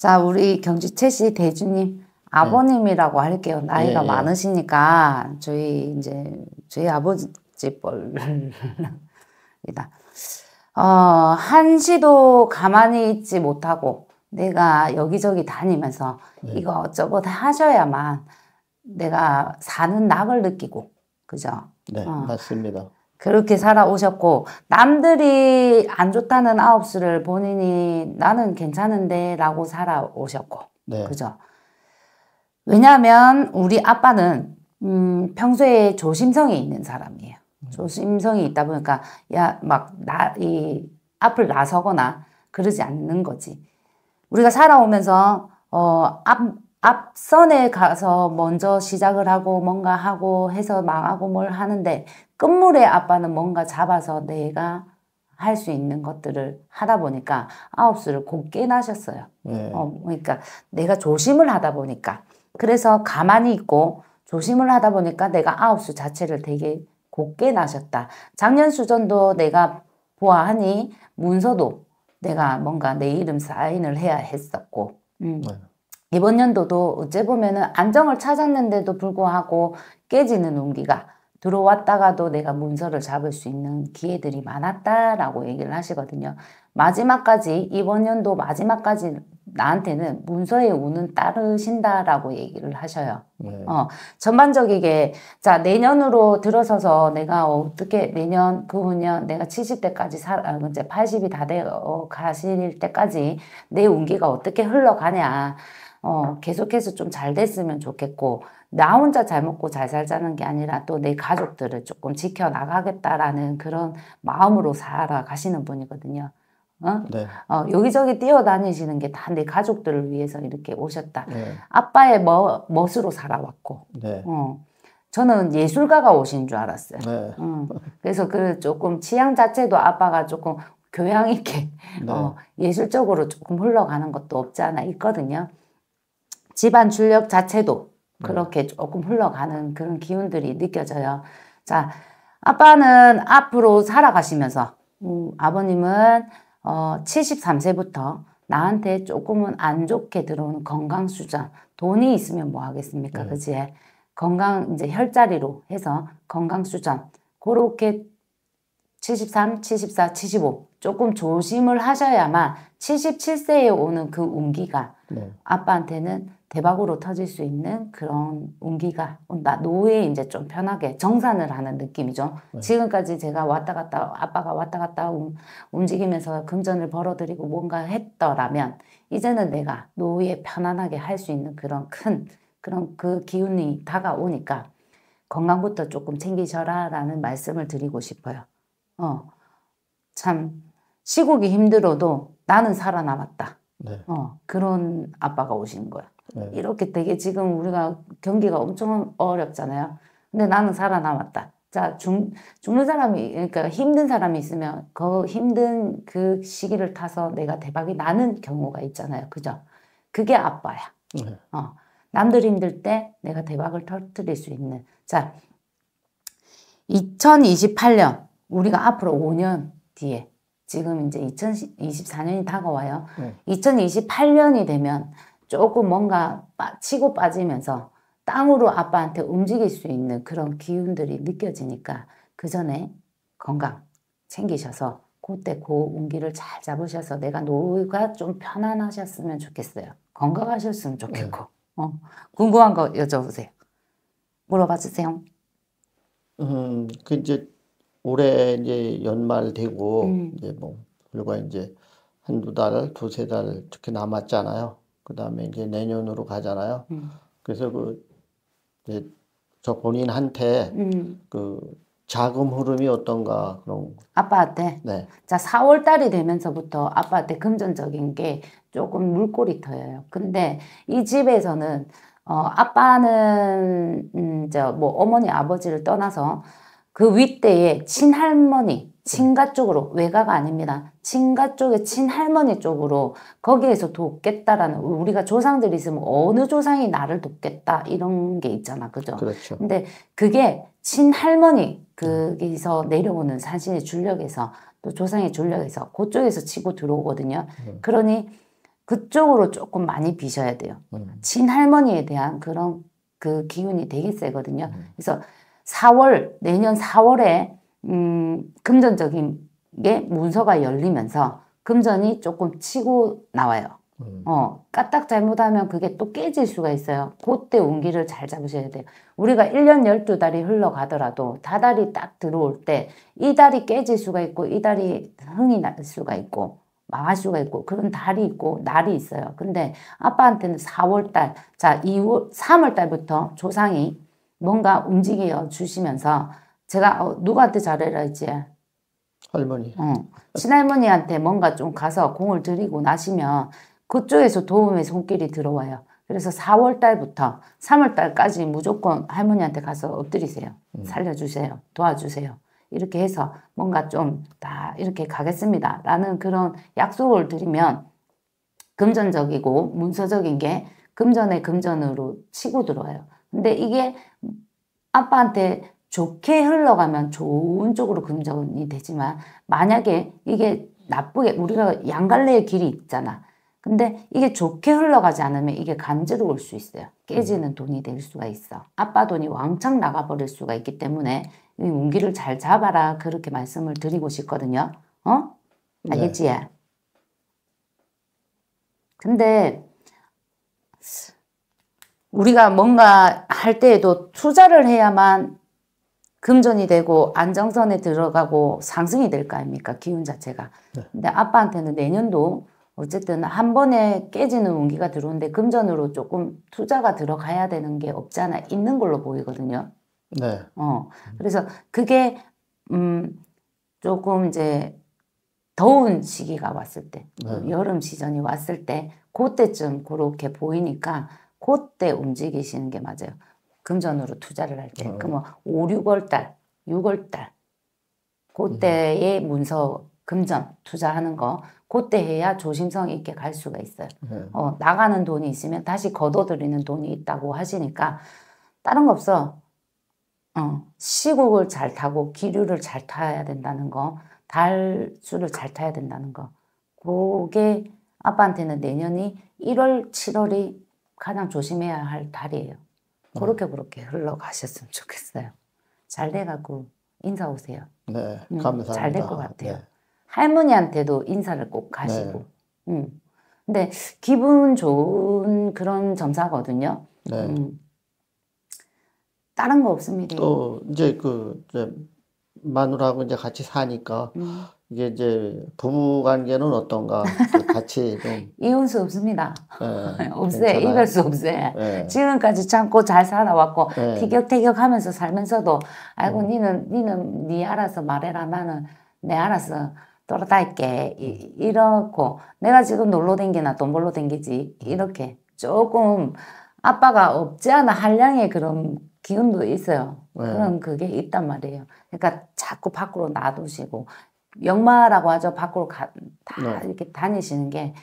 자, 우리 경주채씨 대주님 네. 아버님이라고 할게요. 나이가 예, 예, 많으시니까 저희 이제 저희 아버지 뻘입니다. 어, 한시도 가만히 있지 못하고 내가 여기저기 다니면서 네. 이거 어쩌고 다 하셔야만 내가 사는 낙을 느끼고 그죠? 네, 어. 맞습니다. 그렇게 살아오셨고 남들이 안 좋다는 아홉수를 본인이 나는 괜찮은데 라고 살아오셨고 네. 그죠? 왜냐하면 우리 아빠는 음, 평소에 조심성이 있는 사람이에요. 음. 조심성이 있다 보니까 야 막 나 이 앞을 나서거나 그러지 않는 거지. 우리가 살아오면서 어 앞 앞선에 가서 먼저 시작을 하고 뭔가 하고 해서 망하고 뭘 하는데 끝물에 아빠는 뭔가 잡아서 내가 할 수 있는 것들을 하다 보니까 아홉 수를 곱게 나셨어요. 네. 어, 그러니까 내가 조심을 하다 보니까 그래서 가만히 있고 조심을 하다 보니까 내가 아홉 수 자체를 되게 곱게 나셨다. 작년 수전도 내가 보아하니 문서도 내가 뭔가 내 이름 사인을 해야 했었고 음. 네. 이번 연도도 어째 보면 안정을 찾았는데도 불구하고 깨지는 운기가 들어왔다가도 내가 문서를 잡을 수 있는 기회들이 많았다라고 얘기를 하시거든요. 마지막까지 이번 연도 마지막까지 나한테는 문서의 운은 따르신다라고 얘기를 하셔요. 네. 어, 전반적이게 자 내년으로 들어서서 내가 어떻게 내년 그 후년 내가 70대까지 살 아, 이제 80이 다 되어 가실 때까지 내 운기가 어떻게 흘러가냐. 어, 계속해서 좀 잘 됐으면 좋겠고 나 혼자 잘 먹고 잘 살자는 게 아니라 또 내 가족들을 조금 지켜나가겠다라는 그런 마음으로 살아가시는 분이거든요. 어? 네. 어, 여기저기 뛰어다니시는 게 다 내 가족들을 위해서 이렇게 오셨다. 네. 아빠의 멋, 멋으로 살아왔고. 네. 어. 저는 예술가가 오신 줄 알았어요. 네. 음. 그래서 그 조금 취향 자체도 아빠가 조금 교양 있게 네. 어, 예술적으로 조금 흘러가는 것도 없지 않아 있거든요. 집안 출력 자체도 네. 그렇게 조금 흘러가는 그런 기운들이 느껴져요. 자, 아빠는 앞으로 살아가시면서 음, 아버님은 어, 73세부터 나한테 조금은 안 좋게 들어오는 건강 수전 돈이 있으면 뭐 하겠습니까 네. 그지 건강 이제 혈자리로 해서 건강 수전 그렇게 73, 74, 75 조금 조심을 하셔야만 77세에 오는 그 운기가 네. 아빠한테는 대박으로 터질 수 있는 그런 운기가 온다. 노후에 이제 좀 편하게 정산을 하는 느낌이죠. 네. 지금까지 제가 왔다 갔다 아빠가 왔다 갔다 움, 직이면서 금전을 벌어들이고 뭔가 했더라면 이제는 내가 노후에 편안하게 할 수 있는 그런 큰 그런 그 기운이 다가오니까 건강부터 조금 챙기셔라라는 말씀을 드리고 싶어요. 어. 참 시국이 힘들어도 나는 살아남았다. 네. 어, 그런 아빠가 오신 거야. 네. 이렇게 되게 지금 우리가 경기가 엄청 어렵잖아요. 근데 나는 살아남았다. 자, 죽, 죽는 사람이, 그러니까 힘든 사람이 있으면 그 힘든 그 시기를 타서 내가 대박이 나는 경우가 있잖아요. 그죠? 그게 아빠야. 네. 어. 남들 힘들 때 내가 대박을 터뜨릴 수 있는. 자, 2028년, 우리가 앞으로 5년 뒤에, 지금 이제 2024년이 다가와요. 네. 2028년이 되면 조금 뭔가 치고 빠지면서 땅으로 아빠한테 움직일 수 있는 그런 기운들이 느껴지니까 그 전에 건강 챙기셔서 그때 그 운기를 잘 잡으셔서 내가 노후가 좀 편안하셨으면 좋겠어요. 건강하셨으면 좋겠고. 네. 어. 궁금한 거 여쭤보세요. 물어봐 주세요. 음, 그 이제 올해 이제 연말 되고 음. 이제 뭐 불과 이제 한 두 달, 두 세 달 이렇게 남았잖아요. 그 다음에 이제 내년으로 가잖아요. 음. 그래서 그, 저 본인한테 음. 그 자금 흐름이 어떤가 그런 아빠한테 네. 자 4월 달이 되면서부터 아빠한테 금전적인 게 조금 물꼬리 터요. 근데 이 집에서는 어 아빠는 음, 저뭐 어머니 아버지를 떠나서 그 윗대에 친할머니 친가 쪽으로 외가가 아닙니다. 친가 쪽에 친할머니 쪽으로 거기에서 돕겠다라는 우리가 조상들이 있으면 어느 조상이 나를 돕겠다 이런 게 있잖아. 그죠? 그렇죠. 근데 그게 친할머니 음. 거기서 내려오는 사신의 줄력에서 또 조상의 줄력에서 그쪽에서 치고 들어오거든요. 음. 그러니 그쪽으로 조금 많이 비셔야 돼요. 음. 친할머니에 대한 그런 그 기운이 되게 세거든요. 그래서 4월 내년 4월에 음, 금전적인 게 문서가 열리면서 금전이 조금 치고 나와요. 음. 어, 까딱 잘못하면 그게 또 깨질 수가 있어요. 그때 운기를 잘 잡으셔야 돼요. 우리가 1년 12달이 흘러가더라도 다달이 딱 들어올 때 이 달이 깨질 수가 있고 이 달이 흥이 날 수가 있고 망할 수가 있고 그런 달이 있고 날이 있어요. 근데 아빠한테는 4월달, 자 2월, 3월달부터 조상이 뭔가 움직여 주시면서 제가 어, 누구한테 잘해라 했지? 할머니. 응. 어. 친할머니한테 뭔가 좀 가서 공을 들이고 나시면 그쪽에서 도움의 손길이 들어와요. 그래서 4월 달부터 3월 달까지 무조건 할머니한테 가서 엎드리세요. 음. 살려주세요. 도와주세요. 이렇게 해서 뭔가 좀 다 이렇게 가겠습니다. 라는 그런 약속을 드리면 금전적이고 문서적인 게 금전에 금전으로 치고 들어와요. 근데 이게 아빠한테 좋게 흘러가면 좋은 쪽으로 금전이 되지만 만약에 이게 나쁘게 우리가 양갈래의 길이 있잖아. 근데 이게 좋게 흘러가지 않으면 이게 간지러울수 있어요. 깨지는 돈이 될 수가 있어. 아빠 돈이 왕창 나가버릴 수가 있기 때문에 이 운기를 잘 잡아라 그렇게 말씀을 드리고 싶거든요. 어? 네. 알겠지? 네. 근데 우리가 뭔가 할 때에도 투자를 해야만 금전이 되고 안정선에 들어가고 상승이 될 거 아닙니까? 기운 자체가. 네. 근데 아빠한테는 내년도 어쨌든 한 번에 깨지는 운기가 들어오는데 금전으로 조금 투자가 들어가야 되는 게 없지 않아 있는 걸로 보이거든요. 네. 어. 그래서 그게 음 조금 이제 더운 시기가 왔을 때 뭐 네. 여름 시즌이 왔을 때 그때쯤 그렇게 보이니까 그때 움직이시는 게 맞아요. 금전으로 투자를 할 때, 그 어. 그면 5, 6월 달, 6월 달, 그때의 음. 문서 금전 투자하는 거, 그때 해야 조심성 있게 갈 수가 있어요. 음. 어, 나가는 돈이 있으면 다시 걷어들이는 돈이 있다고 하시니까 다른 거 없어. 어, 시국을 잘 타고 기류를 잘 타야 된다는 거, 달수를 잘 타야 된다는 거. 그게 아빠한테는 내년이 1월, 7월이 가장 조심해야 할 달이에요. 그렇게 그렇게 흘러가셨으면 좋겠어요. 잘 돼갖고 인사 오세요. 네, 음, 감사합니다. 잘 될 것 같아요. 네. 할머니한테도 인사를 꼭 가시고. 네. 음. 근데 기분 좋은 그런 점사거든요. 네. 음. 다른 거 없습니다. 또 이제 그 이제 마누라하고 이제 같이 사니까 음. 이게 이제 부부 관계는 어떤가? 같이 좀 이혼 수 없습니다. 네, 없어요. 이별 수 없어요. 네. 예. 지금까지 참고 잘 살아왔고 네. 예. 티격태격하면서 살면서도 아이고 음. 니는 니는 니 알아서 말해라 나는 내 알아서 돌아다닐게 이렇고 내가 지금 놀러 댕기나 돈 벌러 댕기지 이렇게 조금 아빠가 없지 않아 한량의 그런 기운도 있어요. 예. 그런 그게 있단 말이에요. 그러니까 자꾸 밖으로 놔두시고 역마라고 하죠. 밖으로 가, 다 네. 이렇게 다니시는 게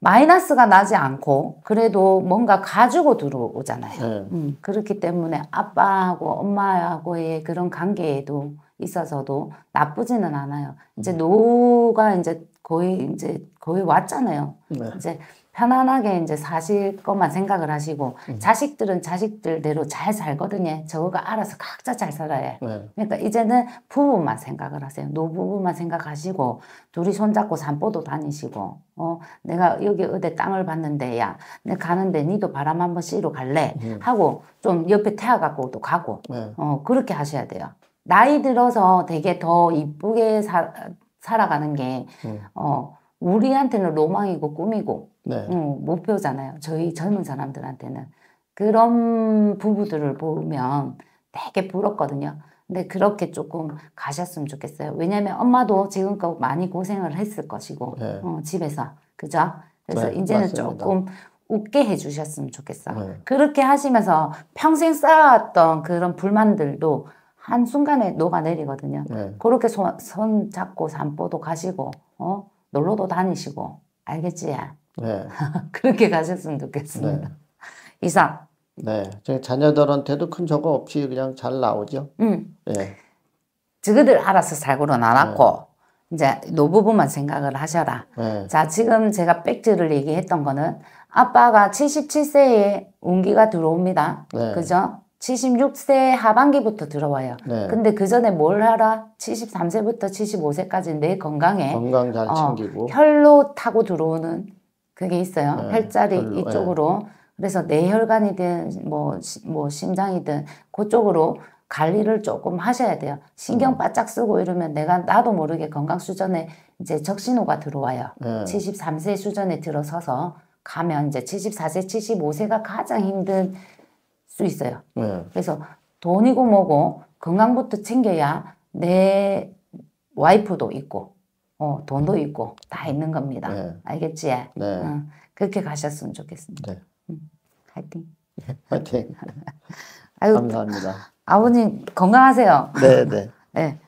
마이너스가 나지 않고 그래도 뭔가 가지고 들어오잖아요. 네. 음, 그렇기 때문에 아빠하고 엄마하고의 그런 관계에도 있어서도 나쁘지는 않아요. 이제 음. 노가 후 이제 거의 이제 거의 왔잖아요. 네. 이제 편안하게 이제 사실 것만 생각을 하시고 음. 자식들은 자식들대로 잘 살거든요. 저거가 알아서 각자 잘 살아요. 네. 그러니까 이제는 부부만 생각을 하세요. 노부부만 생각하시고 둘이 손잡고 산보도 다니시고 어 내가 여기 어디 땅을 봤는데 야내 가는데 니도 바람 한번 쐬러 갈래 음. 하고 좀 옆에 태워 갖고 또 가고 네. 어 그렇게 하셔야 돼요. 나이 들어서 되게 더 이쁘게 살아가는 게 음. 어. 우리한테는 로망이고 꿈이고 네. 음, 어, 목표잖아요. 저희 젊은 사람들한테는 그런 부부들을 보면 되게 부럽거든요. 근데 그렇게 조금 가셨으면 좋겠어요. 왜냐면 엄마도 지금껏 많이 고생을 했을 것이고 네. 어, 집에서 그죠? 그래서 네, 이제는 맞습니다. 조금 웃게 해주셨으면 좋겠어. 네. 그렇게 하시면서 평생 쌓았던 그런 불만들도 한 순간에 녹아내리거든요. 네. 그렇게 손, 손 잡고 산보도 가시고 어 놀러도 다니시고 알겠지? 네. 그렇게 가셨으면 좋겠습니다. 네. 이상. 네. 저희 자녀들한테도 큰 저거 없이 그냥 잘 나오죠. 음. 네. 저거들 알아서 살고는 안 왔고, 네. 이제 노부부만 생각을 하셔라. 네. 자, 지금 제가 백지를 얘기했던 거는 아빠가 77세에 운기가 들어옵니다. 네. 그죠? 76세 하반기부터 들어와요. 네. 근데 그 전에 뭘 하라? 73세부터 75세까지 내 건강에 건강 잘 어, 챙기고 어, 혈로 타고 들어오는 그게 있어요. 네, 혈자리 별로, 예. 이쪽으로. 네. 그래서 뇌혈관이든 뭐, 시, 뭐 심장이든 그쪽으로 관리를 조금 하셔야 돼요. 신경 음. 바짝 쓰고 이러면 내가 나도 모르게 건강 수전에 이제 적신호가 들어와요. 네. 73세 수전에 들어서서 가면 이제 74세, 75세가 가장 힘든 수 있어요. 네. 그래서 돈이고 뭐고 건강부터 챙겨야 내 와이프도 있고 어, 돈도 있고 다 음. 있는 겁니다. 네. 알겠지? 네. 어, 그렇게 가셨으면 좋겠습니다. 네. 음, 화이팅. 네, 화이팅. 아유, 감사합니다. 아버님 건강하세요. 네, 네. 네.